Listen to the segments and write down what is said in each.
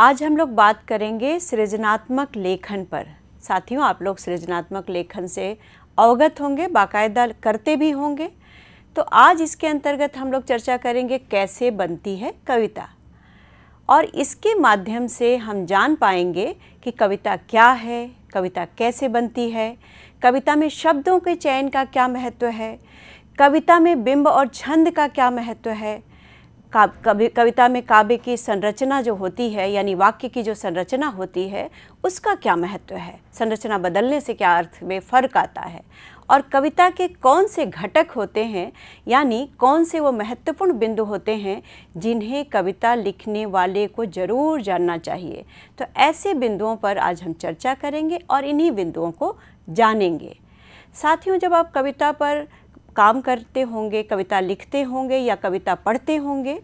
आज हम लोग बात करेंगे सृजनात्मक लेखन पर साथियों आप लोग सृजनात्मक लेखन से अवगत होंगे बाकायदा करते भी होंगे तो आज इसके अंतर्गत हम लोग चर्चा करेंगे कैसे बनती है कविता और इसके माध्यम से हम जान पाएंगे कि कविता क्या है कविता कैसे बनती है कविता में शब्दों के चयन का क्या महत्व है कविता में बिंब और छंद का क्या महत्व है कवि कविता में काव्य की संरचना जो होती है यानी वाक्य की जो संरचना होती है उसका क्या महत्व है संरचना बदलने से क्या अर्थ में फ़र्क आता है और कविता के कौन से घटक होते हैं यानी कौन से वो महत्वपूर्ण बिंदु होते हैं जिन्हें कविता लिखने वाले को ज़रूर जानना चाहिए तो ऐसे बिंदुओं पर आज हम चर्चा करेंगे और इन्हीं बिंदुओं को जानेंगे साथियों जब आप कविता पर काम करते होंगे कविता लिखते होंगे या कविता पढ़ते होंगे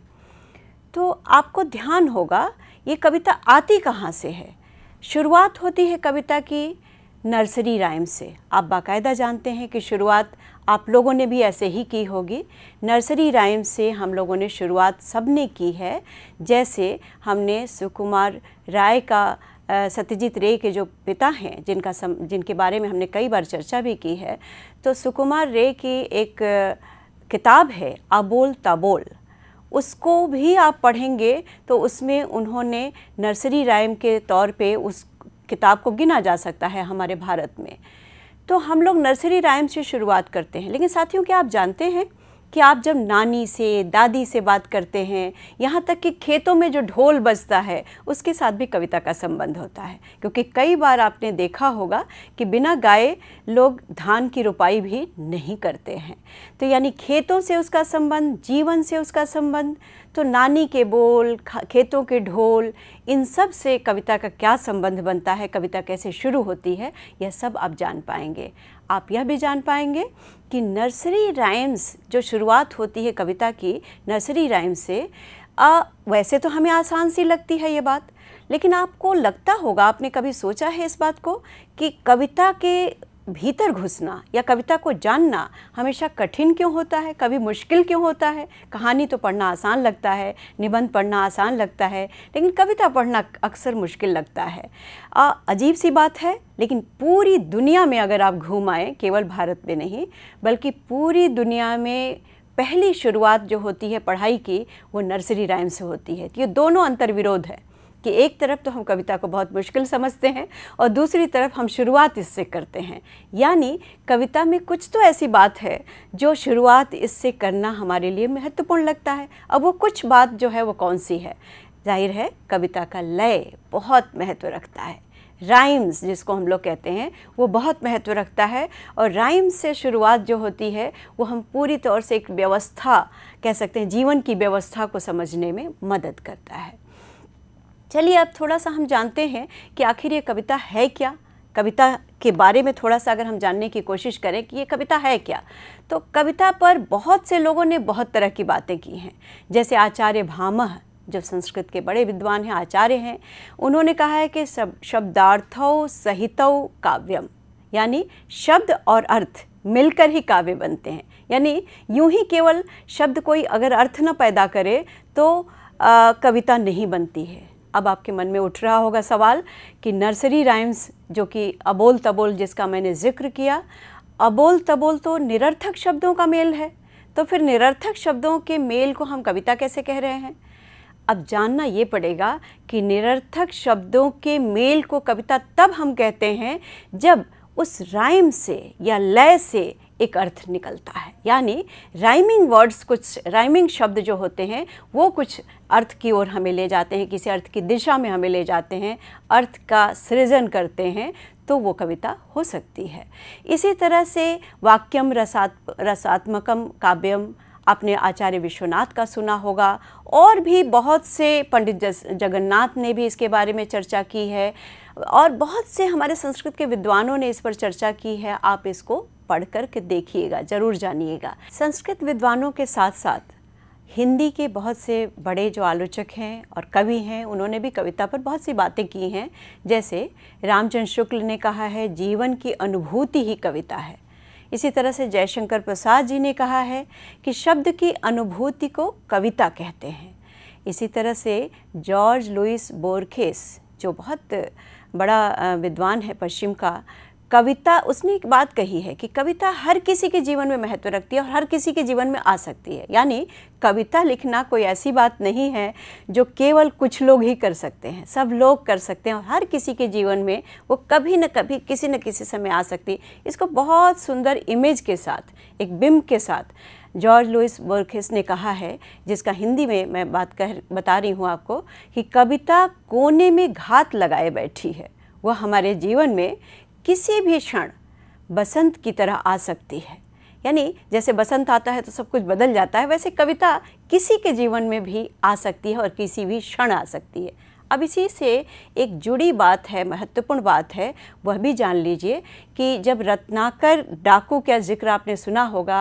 तो आपको ध्यान होगा ये कविता आती कहाँ से है शुरुआत होती है कविता की नर्सरी राइम से आप बाकायदा जानते हैं कि शुरुआत आप लोगों ने भी ऐसे ही की होगी नर्सरी राइम से हम लोगों ने शुरुआत सब ने की है जैसे हमने सुकुमार राय का सत्यजीत रे के जो पिता हैं जिनका सम जिनके बारे में हमने कई बार चर्चा भी की है तो सुकुमार रे की एक किताब है अबोल तबोल उसको भी आप पढ़ेंगे तो उसमें उन्होंने नर्सरी राइम के तौर पे उस किताब को गिना जा सकता है हमारे भारत में तो हम लोग नर्सरी राइम से शुरुआत करते हैं लेकिन साथियों क्या आप जानते हैं कि आप जब नानी से दादी से बात करते हैं यहाँ तक कि खेतों में जो ढोल बजता है उसके साथ भी कविता का संबंध होता है क्योंकि कई बार आपने देखा होगा कि बिना गाए लोग धान की रुपाई भी नहीं करते हैं तो यानी खेतों से उसका संबंध जीवन से उसका संबंध तो नानी के बोल खेतों के ढोल इन सब से कविता का क्या संबंध बनता है कविता कैसे शुरू होती है यह सब आप जान पाएंगे आप यह भी जान पाएंगे कि नर्सरी राइम्स जो शुरुआत होती है कविता की नर्सरी राइम्स से आ, वैसे तो हमें आसान सी लगती है ये बात लेकिन आपको लगता होगा आपने कभी सोचा है इस बात को कि कविता के भीतर घुसना या कविता को जानना हमेशा कठिन क्यों होता है कभी मुश्किल क्यों होता है कहानी तो पढ़ना आसान लगता है निबंध पढ़ना आसान लगता है लेकिन कविता पढ़ना अक्सर मुश्किल लगता है आ, अजीब सी बात है लेकिन पूरी दुनिया में अगर आप घूम आएँ केवल भारत में नहीं बल्कि पूरी दुनिया में पहली शुरुआत जो होती है पढ़ाई की वो नर्सरी राइम से होती है तो ये दोनों अंतर्विरोध है कि एक तरफ तो हम कविता को बहुत मुश्किल समझते हैं और दूसरी तरफ हम शुरुआत इससे करते हैं यानी कविता में कुछ तो ऐसी बात है जो शुरुआत इससे करना हमारे लिए महत्वपूर्ण लगता है अब वो कुछ बात जो है वो कौन सी है जाहिर है कविता का लय बहुत महत्व रखता है राइम्स जिसको हम लोग कहते हैं वो बहुत महत्व रखता है और राइम्स से शुरुआत जो होती है वो हम पूरी तौर से एक व्यवस्था कह सकते हैं जीवन की व्यवस्था को समझने में मदद करता है चलिए अब थोड़ा सा हम जानते हैं कि आखिर ये कविता है क्या कविता के बारे में थोड़ा सा अगर हम जानने की कोशिश करें कि ये कविता है क्या तो कविता पर बहुत से लोगों ने बहुत तरह की बातें की हैं जैसे आचार्य भामह जो संस्कृत के बड़े विद्वान हैं आचार्य हैं उन्होंने कहा है कि सब शब्दार्थौ सहितो काव्यम यानी शब्द और अर्थ मिलकर ही काव्य बनते हैं यानी यूं ही केवल शब्द कोई अगर अर्थ न पैदा करे तो आ, कविता नहीं बनती है अब आपके मन में उठ रहा होगा सवाल कि नर्सरी राइम्स जो कि अबोल तबोल जिसका मैंने जिक्र किया अबोल तबोल तो निरर्थक शब्दों का मेल है तो फिर निरर्थक शब्दों के मेल को हम कविता कैसे कह रहे हैं अब जानना ये पड़ेगा कि निरर्थक शब्दों के मेल को कविता तब हम कहते हैं जब उस राइम से या लय से एक अर्थ निकलता है यानी राइमिंग वर्ड्स कुछ राइमिंग शब्द जो होते हैं वो कुछ अर्थ की ओर हमें ले जाते हैं किसी अर्थ की दिशा में हमें ले जाते हैं अर्थ का सृजन करते हैं तो वो कविता हो सकती है इसी तरह से वाक्यम रसात् रसात्मकम काव्यम आपने आचार्य विश्वनाथ का सुना होगा और भी बहुत से पंडित जगन्नाथ ने भी इसके बारे में चर्चा की है और बहुत से हमारे संस्कृत के विद्वानों ने इस पर चर्चा की है आप इसको पढ़ कर के देखिएगा ज़रूर जानिएगा संस्कृत विद्वानों के साथ साथ हिंदी के बहुत से बड़े जो आलोचक हैं और कवि हैं उन्होंने भी कविता पर बहुत सी बातें की हैं जैसे रामचंद्र शुक्ल ने कहा है जीवन की अनुभूति ही कविता है इसी तरह से जयशंकर प्रसाद जी ने कहा है कि शब्द की अनुभूति को कविता कहते हैं इसी तरह से जॉर्ज लुइस बोर्खेस जो बहुत बड़ा विद्वान है पश्चिम का कविता उसने एक बात कही है कि कविता हर किसी के जीवन में महत्व रखती है और हर किसी के जीवन में आ सकती है यानी कविता लिखना कोई ऐसी बात नहीं है जो केवल कुछ लोग ही कर सकते हैं सब लोग कर सकते हैं और हर किसी के जीवन में वो कभी न कभी किसी न किसी समय आ सकती है इसको बहुत सुंदर इमेज के साथ एक बिम के साथ जॉर्ज लुइस बर्खिस ने कहा है जिसका हिंदी में मैं बात कह बता रही हूँ आपको कि कविता कोने में घात लगाए बैठी है वह हमारे जीवन में किसी भी क्षण बसंत की तरह आ सकती है यानी जैसे बसंत आता है तो सब कुछ बदल जाता है वैसे कविता किसी के जीवन में भी आ सकती है और किसी भी क्षण आ सकती है अब इसी से एक जुड़ी बात है महत्वपूर्ण बात है वह भी जान लीजिए कि जब रत्नाकर डाकू का जिक्र आपने सुना होगा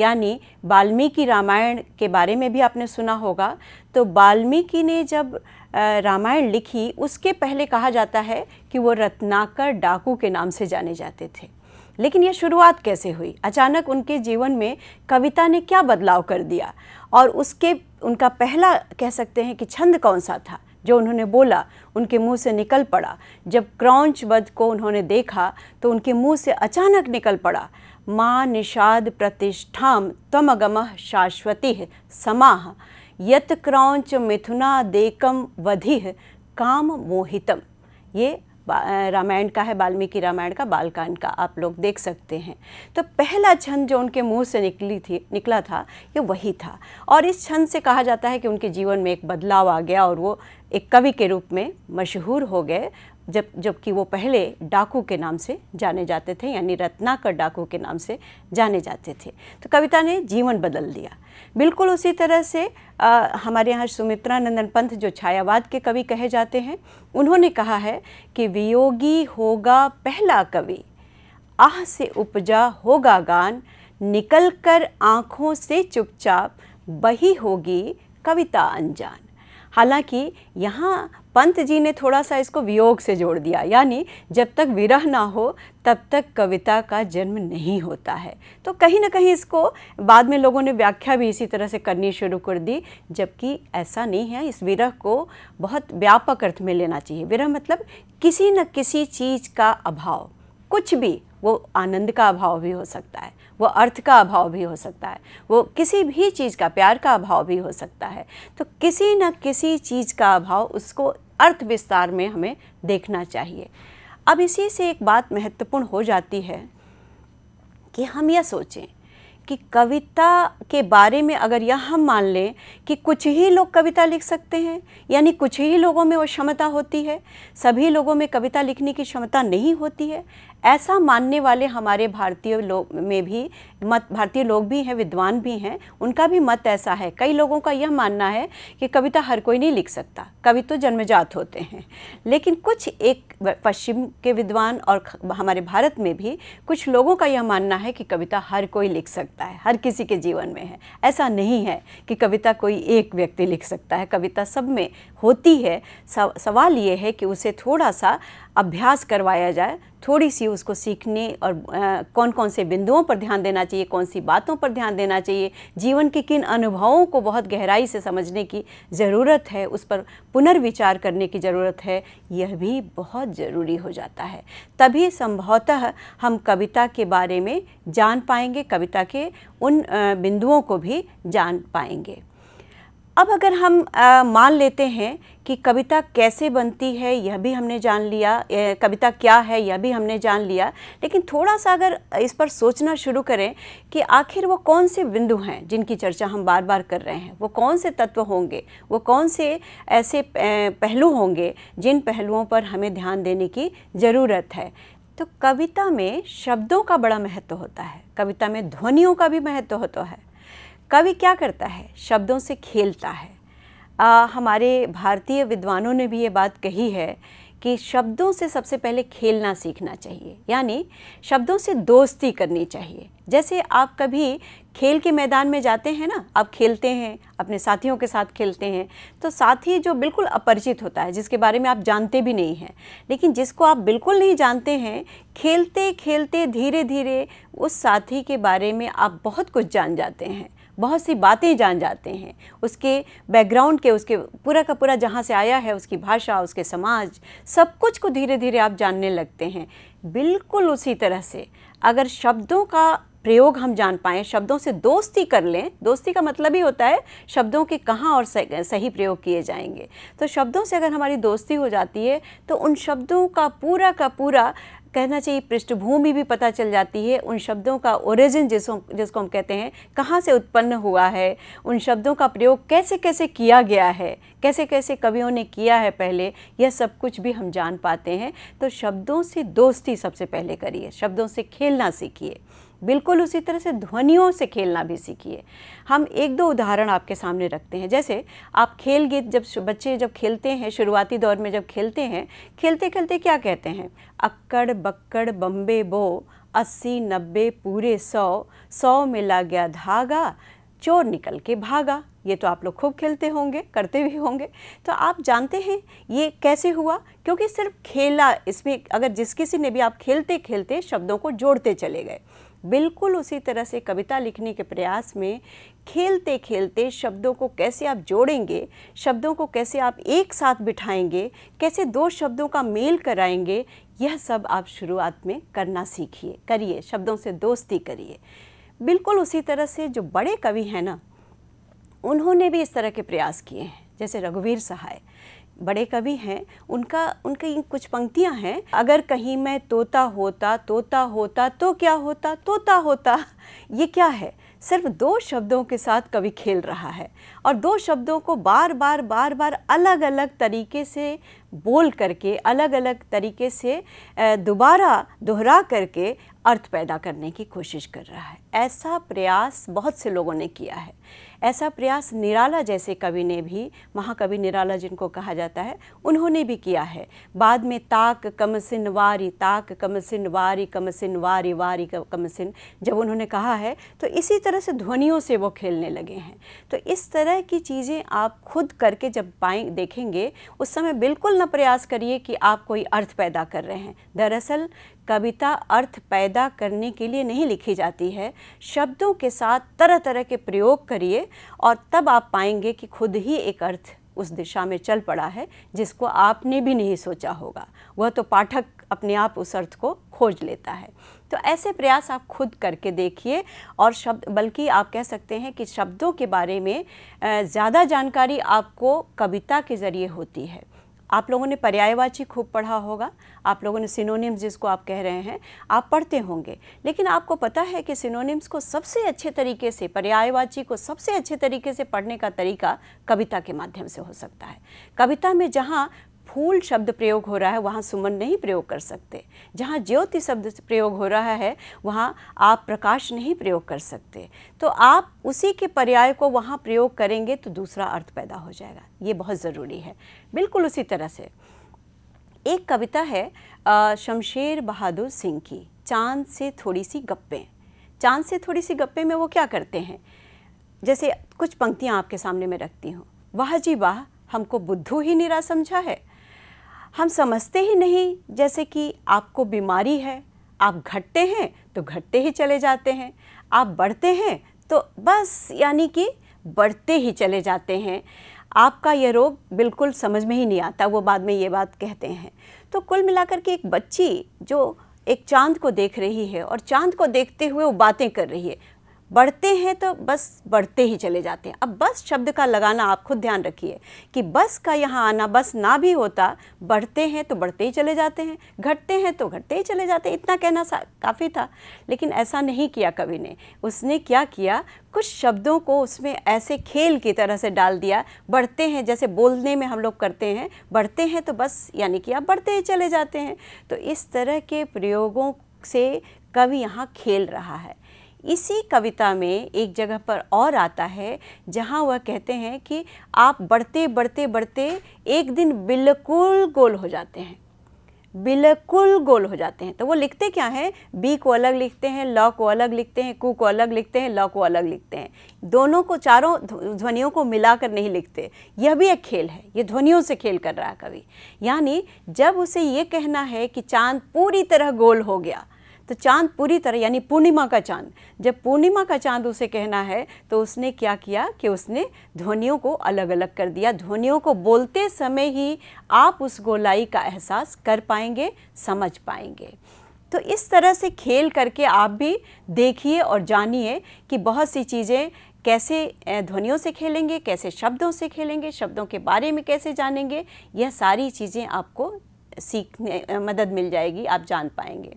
यानी वाल्मीकि रामायण के बारे में भी आपने सुना होगा तो वाल्मीकि ने जब रामायण लिखी उसके पहले कहा जाता है कि वो रत्नाकर डाकू के नाम से जाने जाते थे लेकिन यह शुरुआत कैसे हुई अचानक उनके जीवन में कविता ने क्या बदलाव कर दिया और उसके उनका पहला कह सकते हैं कि छंद कौन सा था जो उन्होंने बोला उनके मुंह से निकल पड़ा जब क्रौच बद को उन्होंने देखा तो उनके मुंह से अचानक निकल पड़ा माँ निषाद प्रतिष्ठाम तमगमह शाश्वती समाह यत क्रौच मिथुना देकम वधिह काम मोहितम ये रामायण का है वाल्मीकि रामायण का बालकांड का आप लोग देख सकते हैं तो पहला छंद जो उनके मुंह से निकली थी निकला था ये वही था और इस छंद से कहा जाता है कि उनके जीवन में एक बदलाव आ गया और वो एक कवि के रूप में मशहूर हो गए जब जबकि वो पहले डाकू के नाम से जाने जाते थे यानी रत्नाकर डाकू के नाम से जाने जाते थे तो कविता ने जीवन बदल दिया बिल्कुल उसी तरह से आ, हमारे यहाँ सुमित्रा नंदन पंथ जो छायावाद के कवि कहे जाते हैं उन्होंने कहा है कि वियोगी होगा पहला कवि आह से उपजा होगा गान निकल कर आँखों से चुपचाप बही होगी कविता अनजान हालांकि यहाँ पंत जी ने थोड़ा सा इसको वियोग से जोड़ दिया यानी जब तक विरह ना हो तब तक कविता का जन्म नहीं होता है तो कहीं ना कहीं इसको बाद में लोगों ने व्याख्या भी इसी तरह से करनी शुरू कर दी जबकि ऐसा नहीं है इस विरह को बहुत व्यापक अर्थ में लेना चाहिए विरह मतलब किसी न किसी चीज़ का अभाव कुछ भी वो आनंद का अभाव भी हो सकता है वो अर्थ का अभाव भी हो सकता है वो किसी भी चीज़ का प्यार का अभाव भी हो सकता है तो किसी न किसी चीज़ का अभाव उसको अर्थ विस्तार में हमें देखना चाहिए अब इसी से एक बात महत्वपूर्ण हो जाती है कि हम यह सोचें कि कविता के बारे में अगर यह हम मान लें कि कुछ ही लोग कविता लिख सकते हैं यानी कुछ ही लोगों में वो क्षमता होती है सभी लोगों में कविता लिखने की क्षमता नहीं होती है ऐसा मानने वाले हमारे भारतीय लोग में भी मत भारतीय लोग भी हैं विद्वान भी हैं उनका भी मत ऐसा है कई लोगों का यह मानना है कि कविता हर कोई नहीं लिख सकता कवि तो जन्मजात होते हैं लेकिन कुछ एक पश्चिम के विद्वान और हमारे भारत में भी कुछ लोगों का यह मानना है कि कविता हर कोई लिख सकता है हर किसी के जीवन में है ऐसा नहीं है कि कविता कोई एक व्यक्ति लिख सकता है कविता सब में होती है सवाल ये है कि उसे थोड़ा सा अभ्यास करवाया जाए थोड़ी सी उसको सीखने और आ, कौन कौन से बिंदुओं पर ध्यान देना चाहिए कौन सी बातों पर ध्यान देना चाहिए जीवन के किन अनुभवों को बहुत गहराई से समझने की ज़रूरत है उस पर पुनर्विचार करने की ज़रूरत है यह भी बहुत ज़रूरी हो जाता है तभी संभवतः हम कविता के बारे में जान पाएंगे कविता के उन बिंदुओं को भी जान पाएंगे अब अगर हम आ, मान लेते हैं कि कविता कैसे बनती है यह भी हमने जान लिया कविता क्या है यह भी हमने जान लिया लेकिन थोड़ा सा अगर इस पर सोचना शुरू करें कि आखिर वो कौन से बिंदु हैं जिनकी चर्चा हम बार बार कर रहे हैं वो कौन से तत्व होंगे वो कौन से ऐसे पहलू होंगे जिन पहलुओं पर हमें ध्यान देने की ज़रूरत है तो कविता में शब्दों का बड़ा महत्व होता है कविता में ध्वनियों का भी महत्व होता है कवि क्या करता है शब्दों से खेलता है आ, हमारे भारतीय विद्वानों ने भी ये बात कही है कि शब्दों से सबसे पहले खेलना सीखना चाहिए यानी शब्दों से दोस्ती करनी चाहिए जैसे आप कभी खेल के मैदान में जाते हैं ना आप खेलते हैं अपने साथियों के साथ खेलते हैं तो साथी जो बिल्कुल अपरिचित होता है जिसके बारे में आप जानते भी नहीं हैं लेकिन जिसको आप बिल्कुल नहीं जानते हैं खेलते खेलते धीरे धीरे उस साथी के बारे में आप बहुत कुछ जान जाते हैं बहुत सी बातें जान जाते हैं उसके बैकग्राउंड के उसके पूरा का पूरा जहाँ से आया है उसकी भाषा उसके समाज सब कुछ को धीरे धीरे आप जानने लगते हैं बिल्कुल उसी तरह से अगर शब्दों का प्रयोग हम जान पाएँ शब्दों से दोस्ती कर लें दोस्ती का मतलब ही होता है शब्दों के कहाँ और सही प्रयोग किए जाएंगे तो शब्दों से अगर हमारी दोस्ती हो जाती है तो उन शब्दों का पूरा का पूरा कहना चाहिए पृष्ठभूमि भी पता चल जाती है उन शब्दों का ओरिजिन जिसों जिसको हम कहते हैं कहाँ से उत्पन्न हुआ है उन शब्दों का प्रयोग कैसे कैसे किया गया है कैसे कैसे कवियों ने किया है पहले यह सब कुछ भी हम जान पाते हैं तो शब्दों से दोस्ती सबसे पहले करिए शब्दों से खेलना सीखिए बिल्कुल उसी तरह से ध्वनियों से खेलना भी सीखिए हम एक दो उदाहरण आपके सामने रखते हैं जैसे आप खेल गीत जब बच्चे जब खेलते हैं शुरुआती दौर में जब खेलते हैं खेलते खेलते क्या कहते हैं अक्कड़ बक्कड़ बम्बे बो अस्सी नब्बे पूरे सौ सौ में ला गया धागा चोर निकल के भागा ये तो आप लोग खूब खेलते होंगे करते भी होंगे तो आप जानते हैं ये कैसे हुआ क्योंकि सिर्फ खेला इसमें अगर जिस किसी ने भी आप खेलते खेलते शब्दों को जोड़ते चले गए बिल्कुल उसी तरह से कविता लिखने के प्रयास में खेलते खेलते शब्दों को कैसे आप जोड़ेंगे शब्दों को कैसे आप एक साथ बिठाएंगे कैसे दो शब्दों का मेल कराएंगे यह सब आप शुरुआत में करना सीखिए करिए शब्दों से दोस्ती करिए बिल्कुल उसी तरह से जो बड़े कवि हैं ना उन्होंने भी इस तरह के प्रयास किए हैं जैसे रघुवीर सहाय बड़े कवि हैं उनका उनकी कुछ पंक्तियां हैं अगर कहीं मैं तोता होता तोता होता तो क्या होता तोता होता ये क्या है सिर्फ दो शब्दों के साथ कवि खेल रहा है और दो शब्दों को बार बार बार बार अलग अलग तरीके से बोल करके अलग अलग तरीके से दोबारा दोहरा करके अर्थ पैदा करने की कोशिश कर रहा है ऐसा प्रयास बहुत से लोगों ने किया है ऐसा प्रयास निराला जैसे कवि ने भी महाकवि निराला जिनको कहा जाता है उन्होंने भी किया है बाद में ताक कमसिन वारी ताक कमसिन वारी कमसिन वारी वारी कमसिन जब उन्होंने कहा है तो इसी तरह से ध्वनियों से वो खेलने लगे हैं तो इस तरह की चीज़ें आप खुद करके जब पाए देखेंगे उस समय बिल्कुल ना प्रयास करिए कि आप कोई अर्थ पैदा कर रहे हैं दरअसल कविता अर्थ पैदा करने के लिए नहीं लिखी जाती है शब्दों के साथ तरह तरह के प्रयोग करिए और तब आप पाएंगे कि खुद ही एक अर्थ उस दिशा में चल पड़ा है जिसको आपने भी नहीं सोचा होगा वह तो पाठक अपने आप उस अर्थ को खोज लेता है तो ऐसे प्रयास आप खुद करके देखिए और शब्द बल्कि आप कह सकते हैं कि शब्दों के बारे में ज़्यादा जानकारी आपको कविता के ज़रिए होती है आप लोगों ने पर्यायवाची खूब पढ़ा होगा आप लोगों ने सिनोनिम्स जिसको आप कह रहे हैं आप पढ़ते होंगे लेकिन आपको पता है कि सिनोनिम्स को सबसे अच्छे तरीके से पर्यायवाची को सबसे अच्छे तरीके से पढ़ने का तरीका कविता के माध्यम से हो सकता है कविता में जहाँ फूल शब्द प्रयोग हो रहा है वहाँ सुमन नहीं प्रयोग कर सकते जहाँ ज्योति शब्द प्रयोग हो रहा है वहाँ आप प्रकाश नहीं प्रयोग कर सकते तो आप उसी के पर्याय को वहाँ प्रयोग करेंगे तो दूसरा अर्थ पैदा हो जाएगा ये बहुत ज़रूरी है बिल्कुल उसी तरह से एक कविता है शमशेर बहादुर सिंह की चांद से थोड़ी सी गप्पें चांद से थोड़ी सी गप्पे में वो क्या करते हैं जैसे कुछ पंक्तियाँ आपके सामने मैं रखती हूँ वाह जी वाह हमको बुद्धू ही निरा समझा है हम समझते ही नहीं जैसे कि आपको बीमारी है आप घटते हैं तो घटते ही चले जाते हैं आप बढ़ते हैं तो बस यानी कि बढ़ते ही चले जाते हैं आपका यह रोग बिल्कुल समझ में ही नहीं आता वो बाद में ये बात कहते हैं तो कुल मिलाकर के एक बच्ची जो एक चांद को देख रही है और चांद को देखते हुए वो बातें कर रही है बढ़ते हैं तो बस बढ़ते ही चले जाते हैं अब बस शब्द का लगाना आप खुद ध्यान रखिए कि बस का यहाँ आना बस ना भी होता बढ़ते हैं तो बढ़ते ही चले जाते हैं घटते हैं तो घटते ही चले जाते हैं इतना कहना काफ़ी था लेकिन ऐसा नहीं किया कवि ने उसने क्या किया कुछ शब्दों को उसमें ऐसे खेल की तरह से डाल दिया बढ़ते हैं जैसे बोलने में हम लोग करते हैं बढ़ते हैं तो बस यानी कि आप बढ़ते ही चले जाते हैं तो इस तरह के प्रयोगों से कवि यहाँ खेल रहा है इसी कविता में एक जगह पर और आता है जहाँ वह कहते हैं कि आप बढ़ते बढ़ते बढ़ते एक दिन बिल्कुल गोल हो जाते हैं बिल्कुल गोल हो जाते हैं तो वो लिखते क्या हैं बी को अलग लिखते हैं लॉ को अलग लिखते हैं कू को अलग लिखते हैं लॉ को अलग लिखते हैं दोनों को चारों ध्वनियों को मिलाकर नहीं लिखते यह भी एक खेल है ये ध्वनियों से खेल कर रहा है कवि यानी जब उसे ये कहना है कि चांद पूरी तरह गोल हो गया तो चांद पूरी तरह यानी पूर्णिमा का चांद जब पूर्णिमा का चांद उसे कहना है तो उसने क्या किया कि उसने ध्वनियों को अलग अलग कर दिया ध्वनियों को बोलते समय ही आप उस गोलाई का एहसास कर पाएंगे समझ पाएंगे तो इस तरह से खेल करके आप भी देखिए और जानिए कि बहुत सी चीज़ें कैसे ध्वनियों से खेलेंगे कैसे शब्दों से खेलेंगे शब्दों के बारे में कैसे जानेंगे यह सारी चीज़ें आपको सीखने मदद मिल जाएगी आप जान पाएंगे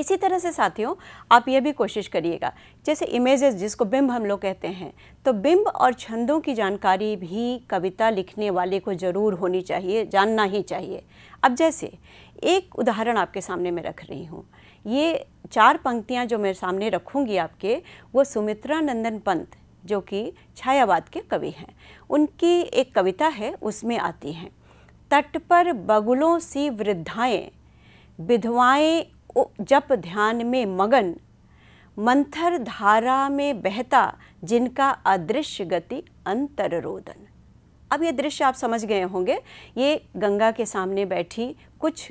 इसी तरह से साथियों आप ये भी कोशिश करिएगा जैसे इमेजेस जिसको बिंब हम लोग कहते हैं तो बिंब और छंदों की जानकारी भी कविता लिखने वाले को ज़रूर होनी चाहिए जानना ही चाहिए अब जैसे एक उदाहरण आपके सामने मैं रख रही हूँ ये चार पंक्तियाँ जो मैं सामने रखूँगी आपके वो सुमित्रा नंदन पंत जो कि छायावाद के कवि हैं उनकी एक कविता है उसमें आती हैं तट पर बगुलों सी वृद्धाएं विधवाएं जप ध्यान में मगन मंथर धारा में बहता जिनका अदृश्य गति अंतर रोदन अब ये दृश्य आप समझ गए होंगे ये गंगा के सामने बैठी कुछ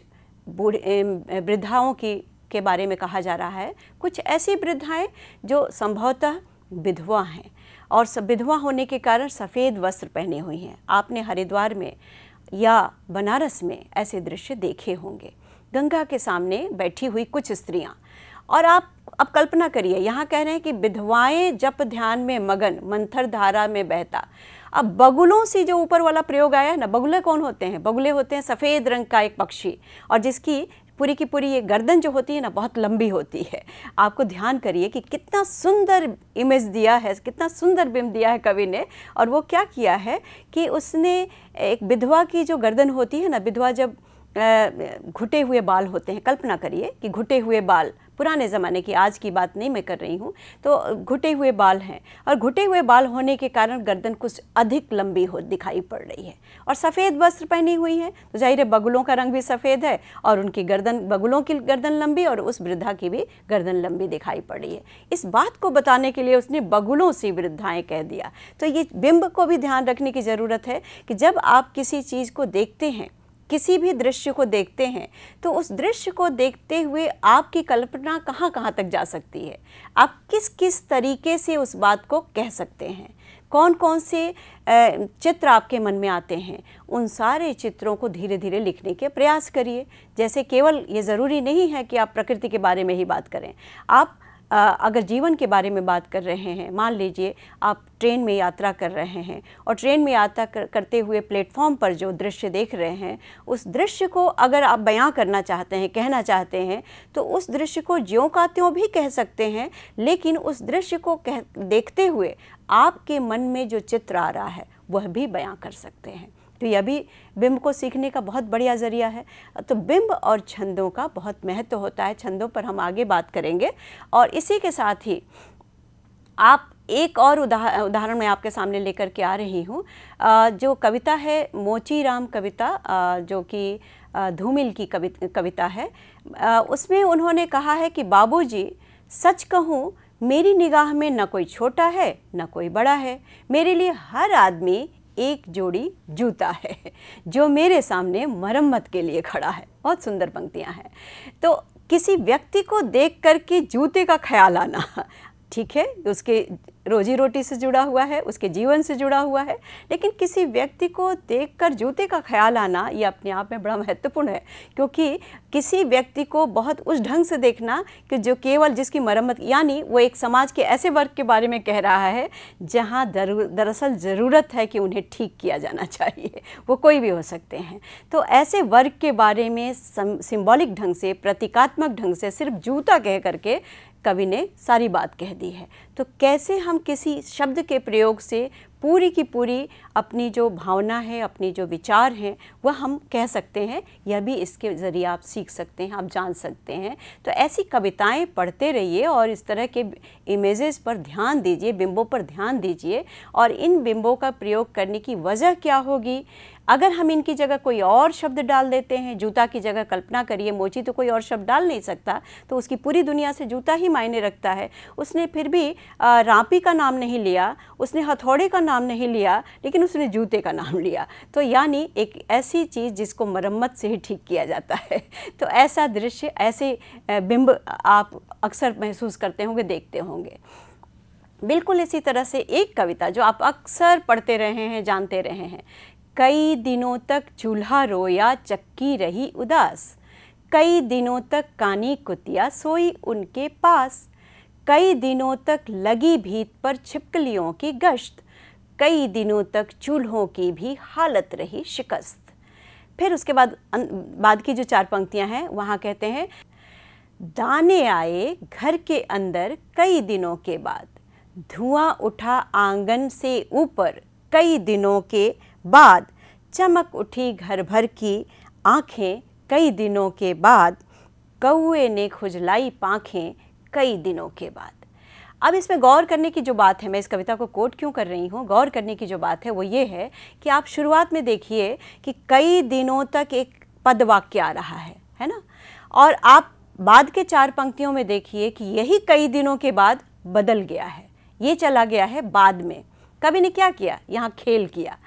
वृद्धाओं की के बारे में कहा जा रहा है कुछ ऐसी वृद्धाएं जो संभवतः विधवा हैं और विधवा होने के कारण सफ़ेद वस्त्र पहने हुई हैं आपने हरिद्वार में या बनारस में ऐसे दृश्य देखे होंगे गंगा के सामने बैठी हुई कुछ स्त्रियाँ और आप अब कल्पना करिए यहाँ कह रहे हैं कि विधवाएं जप ध्यान में मगन मंथर धारा में बहता अब बगुलों से जो ऊपर वाला प्रयोग आया है ना बगुले कौन होते हैं बगुले होते हैं सफ़ेद रंग का एक पक्षी और जिसकी पूरी की पूरी ये गर्दन जो होती है ना बहुत लंबी होती है आपको ध्यान करिए कि कितना सुंदर इमेज दिया है कितना सुंदर बिंब दिया है कवि ने और वो क्या किया है कि उसने एक विधवा की जो गर्दन होती है ना विधवा जब घुटे हुए बाल होते हैं कल्पना करिए कि घुटे हुए बाल पुराने ज़माने की आज की बात नहीं मैं कर रही हूँ तो घुटे हुए बाल हैं और घुटे हुए बाल होने के कारण गर्दन कुछ अधिक लंबी हो दिखाई पड़ रही है और सफ़ेद वस्त्र पहनी हुई है तो जाहिर है बगुलों का रंग भी सफ़ेद है और उनकी गर्दन बगुलों की गर्दन लंबी और उस वृद्धा की भी गर्दन लंबी दिखाई पड़ रही है इस बात को बताने के लिए उसने बगुलों से वृद्धाएँ कह दिया तो ये बिंब को भी ध्यान रखने की ज़रूरत है कि जब आप किसी चीज़ को देखते हैं किसी भी दृश्य को देखते हैं तो उस दृश्य को देखते हुए आपकी कल्पना कहाँ कहाँ तक जा सकती है आप किस किस तरीके से उस बात को कह सकते हैं कौन कौन से चित्र आपके मन में आते हैं उन सारे चित्रों को धीरे धीरे लिखने के प्रयास करिए जैसे केवल ये ज़रूरी नहीं है कि आप प्रकृति के बारे में ही बात करें आप अगर जीवन के बारे में बात कर रहे हैं मान लीजिए आप ट्रेन में यात्रा कर रहे हैं और ट्रेन में यात्रा कर, करते हुए प्लेटफॉर्म पर जो दृश्य देख रहे हैं उस दृश्य को अगर आप बयां करना चाहते हैं कहना चाहते हैं तो उस दृश्य को ज्यों का त्यों भी कह सकते हैं लेकिन उस दृश्य को कह देखते हुए आपके मन में जो चित्र आ रहा है वह भी बयां कर सकते हैं तो यह भी बिंब को सीखने का बहुत बढ़िया ज़रिया है तो बिंब और छंदों का बहुत महत्व होता है छंदों पर हम आगे बात करेंगे और इसी के साथ ही आप एक और उदाहरण उदाहरण मैं आपके सामने लेकर के आ रही हूँ जो कविता है मोची राम कविता जो कि धूमिल की कवि कविता है उसमें उन्होंने कहा है कि बाबूजी सच कहूँ मेरी निगाह में न कोई छोटा है न कोई बड़ा है मेरे लिए हर आदमी एक जोड़ी जूता है जो मेरे सामने मरम्मत के लिए खड़ा है बहुत सुंदर पंक्तियाँ हैं तो किसी व्यक्ति को देख करके जूते का ख्याल आना ठीक है उसके रोजी रोटी से जुड़ा हुआ है उसके जीवन से जुड़ा हुआ है लेकिन किसी व्यक्ति को देखकर जूते का ख्याल आना ये अपने आप में बड़ा महत्वपूर्ण है क्योंकि किसी व्यक्ति को बहुत उस ढंग से देखना कि जो केवल जिसकी मरम्मत यानी वो एक समाज के ऐसे वर्ग के बारे में कह रहा है जहाँ दरअसल ज़रूरत है कि उन्हें ठीक किया जाना चाहिए वो कोई भी हो सकते हैं तो ऐसे वर्ग के बारे में सिंबॉलिक ढंग से प्रतीकात्मक ढंग से सिर्फ जूता कह करके कवि ने सारी बात कह दी है तो कैसे हम किसी शब्द के प्रयोग से पूरी की पूरी अपनी जो भावना है अपनी जो विचार हैं वह हम कह सकते हैं यह भी इसके ज़रिए आप सीख सकते हैं आप जान सकते हैं तो ऐसी कविताएं पढ़ते रहिए और इस तरह के इमेजेस पर ध्यान दीजिए बिंबों पर ध्यान दीजिए और इन बिंबों का प्रयोग करने की वजह क्या होगी अगर हम इनकी जगह कोई और शब्द डाल देते हैं जूता की जगह कल्पना करिए मोची तो कोई और शब्द डाल नहीं सकता तो उसकी पूरी दुनिया से जूता ही मायने रखता है उसने फिर भी रापी का नाम नहीं लिया उसने हथौड़े का नाम नहीं लिया लेकिन उसने जूते का नाम लिया तो यानी एक ऐसी चीज़ जिसको मरम्मत से ही ठीक किया जाता है तो ऐसा दृश्य ऐसे बिंब आप अक्सर महसूस करते होंगे देखते होंगे बिल्कुल इसी तरह से एक कविता जो आप अक्सर पढ़ते रहे हैं जानते रहे हैं कई दिनों तक चूल्हा रोया चक्की रही उदास कई दिनों तक कानी कुतिया सोई उनके पास कई दिनों तक लगी भीत पर छिपकलियों की गश्त कई दिनों तक चूल्हों की भी हालत रही शिकस्त फिर उसके बाद बाद की जो चार पंक्तियां हैं वहाँ कहते हैं दाने आए घर के अंदर कई दिनों के बाद धुआं उठा आंगन से ऊपर कई दिनों के बाद चमक उठी घर भर की आँखें कई दिनों के बाद कौए ने खुजलाई पाँखें कई दिनों के बाद अब इसमें गौर करने की जो बात है मैं इस कविता को कोट क्यों कर रही हूँ गौर करने की जो बात है वो ये है कि आप शुरुआत में देखिए कि कई दिनों तक एक पद वाक्य आ रहा है है ना और आप बाद के चार पंक्तियों में देखिए कि यही कई दिनों के बाद बदल गया है ये चला गया है बाद में कभी ने क्या किया यहाँ खेल किया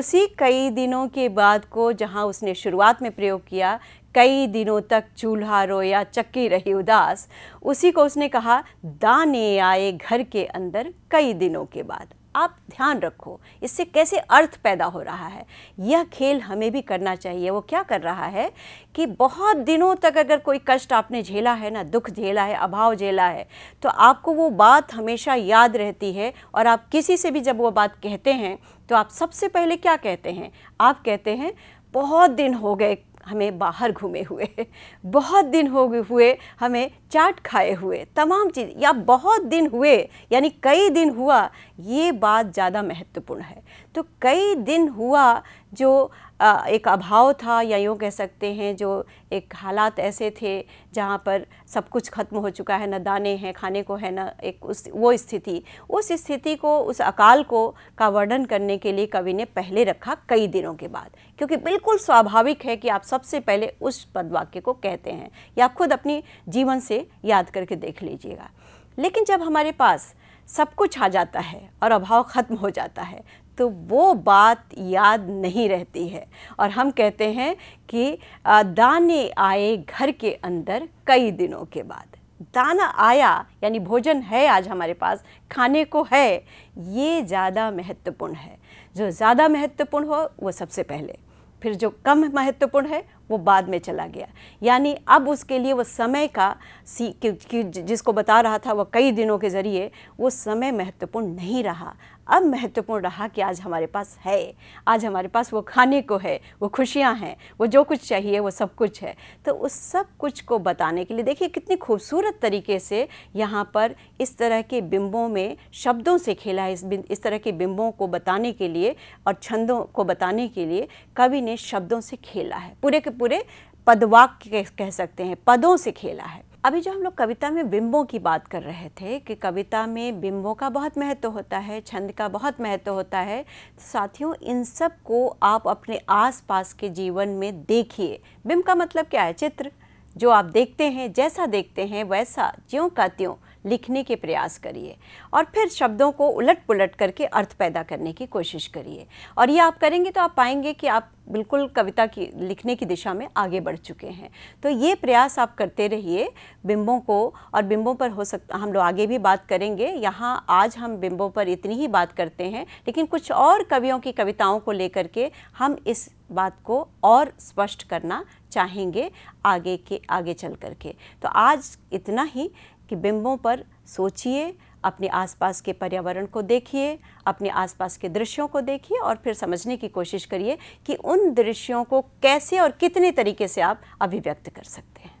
उसी कई दिनों के बाद को जहाँ उसने शुरुआत में प्रयोग किया कई दिनों तक चूल्हा रोया चक्की रही उदास उसी को उसने कहा दाने आए घर के अंदर कई दिनों के बाद आप ध्यान रखो इससे कैसे अर्थ पैदा हो रहा है यह खेल हमें भी करना चाहिए वो क्या कर रहा है कि बहुत दिनों तक अगर कोई कष्ट आपने झेला है ना दुख झेला है अभाव झेला है तो आपको वो बात हमेशा याद रहती है और आप किसी से भी जब वो बात कहते हैं तो आप सबसे पहले क्या कहते हैं आप कहते हैं बहुत दिन हो गए हमें बाहर घूमे हुए बहुत दिन हो गए हुए हमें चाट खाए हुए तमाम चीज़ या बहुत दिन हुए यानी कई दिन हुआ ये बात ज़्यादा महत्वपूर्ण है तो कई दिन हुआ जो एक अभाव था या यूँ कह सकते हैं जो एक हालात ऐसे थे जहाँ पर सब कुछ ख़त्म हो चुका है न दाने हैं खाने को है न एक उस वो स्थिति उस स्थिति को उस अकाल को का वर्णन करने के लिए कवि ने पहले रखा कई दिनों के बाद क्योंकि बिल्कुल स्वाभाविक है कि आप सबसे पहले उस पदवाक्य को कहते हैं या खुद अपनी जीवन से याद करके देख लीजिएगा लेकिन जब हमारे पास सब कुछ आ जाता है और अभाव ख़त्म हो जाता है तो वो बात याद नहीं रहती है और हम कहते हैं कि दाने आए घर के अंदर कई दिनों के बाद दाना आया यानी भोजन है आज हमारे पास खाने को है ये ज़्यादा महत्वपूर्ण है जो ज़्यादा महत्वपूर्ण हो वो सबसे पहले फिर जो कम महत्वपूर्ण है वो बाद में चला गया यानी अब उसके लिए वो समय का सी जिसको बता रहा था वह कई दिनों के ज़रिए वो समय महत्वपूर्ण नहीं रहा अब महत्वपूर्ण रहा कि आज हमारे पास है आज हमारे पास वो खाने को है वो खुशियाँ हैं वो जो कुछ चाहिए वो सब कुछ है तो उस सब कुछ को बताने के लिए देखिए कितनी खूबसूरत तरीके से यहाँ पर इस तरह के बिंबों में शब्दों से खेला है इस इस तरह के बिंबों को बताने के लिए और छंदों को बताने के लिए कवि ने शब्दों से खेला है पूरे के पूरे पदवाक कह सकते हैं पदों से खेला है अभी जो हम लोग कविता में बिंबों की बात कर रहे थे कि कविता में बिंबों का बहुत महत्व होता है छंद का बहुत महत्व होता है तो साथियों इन सब को आप अपने आसपास के जीवन में देखिए बिंब का मतलब क्या है चित्र जो आप देखते हैं जैसा देखते हैं वैसा ज्यों का त्यों लिखने के प्रयास करिए और फिर शब्दों को उलट पुलट करके अर्थ पैदा करने की कोशिश करिए और ये आप करेंगे तो आप पाएंगे कि आप बिल्कुल कविता की लिखने की दिशा में आगे बढ़ चुके हैं तो ये प्रयास आप करते रहिए बिंबों को और बिंबों पर हो सकता हम लोग आगे भी बात करेंगे यहाँ आज हम बिंबों पर इतनी ही बात करते हैं लेकिन कुछ और कवियों की कविताओं को लेकर के हम इस बात को और स्पष्ट करना चाहेंगे आगे के आगे चल करके तो आज इतना ही कि बिंबों पर सोचिए अपने आसपास के पर्यावरण को देखिए अपने आसपास के दृश्यों को देखिए और फिर समझने की कोशिश करिए कि उन दृश्यों को कैसे और कितने तरीके से आप अभिव्यक्त कर सकते हैं